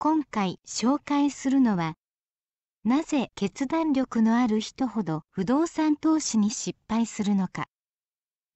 今回紹介するのはなぜ決断力のある人ほど不動産投資に失敗するのか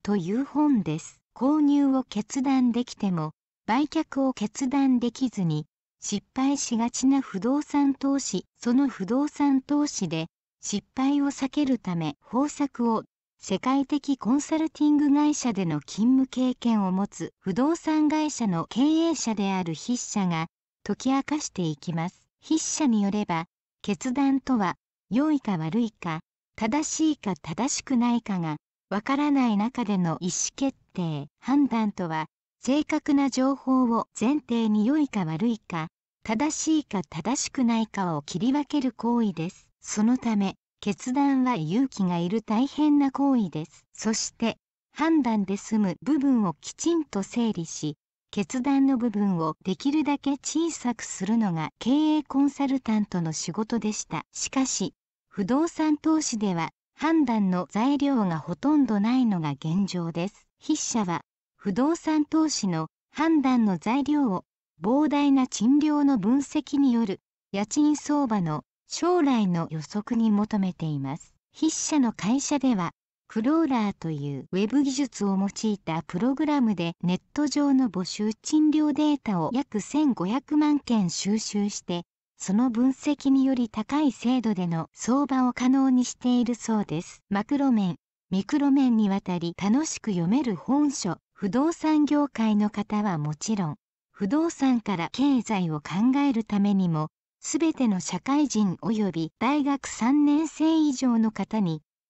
という本です購入を決断できても売却を決断できずに失敗しがちな不動産投資その不動産投資で失敗を避けるため方策を世界的コンサルティング会社での勤務経験を持つ不動産会社の経営者である筆者が解き明かしていきます。筆者によれば決断とは良いか悪いか正しいか正しくないかがわからない中での意思決定判断とは正確な情報を前提に良いか悪いか正しいか正しくないかを切り分ける行為です。そのため決断は勇気がいる大変な行為です。そして判断で済む部分をきちんと整理し決断の部分をできるだけ小さくするのが経営コンサルタントの仕事でしたしかし不動産投資では判断の材料がほとんどないのが現状です筆者は不動産投資の判断の材料を膨大な賃料の分析による家賃相場の将来の予測に求めています筆者の会社ではクローラーというウェブ技術を用いたプログラムでネット上の募集賃料データを約1500万件収集してその分析により高い精度での相場を可能にしているそうですマクロ面ミクロ面にわたり楽しく読める本書不動産業界の方はもちろん不動産から経済を考えるためにも全ての社会人及び大学3年生以上の方に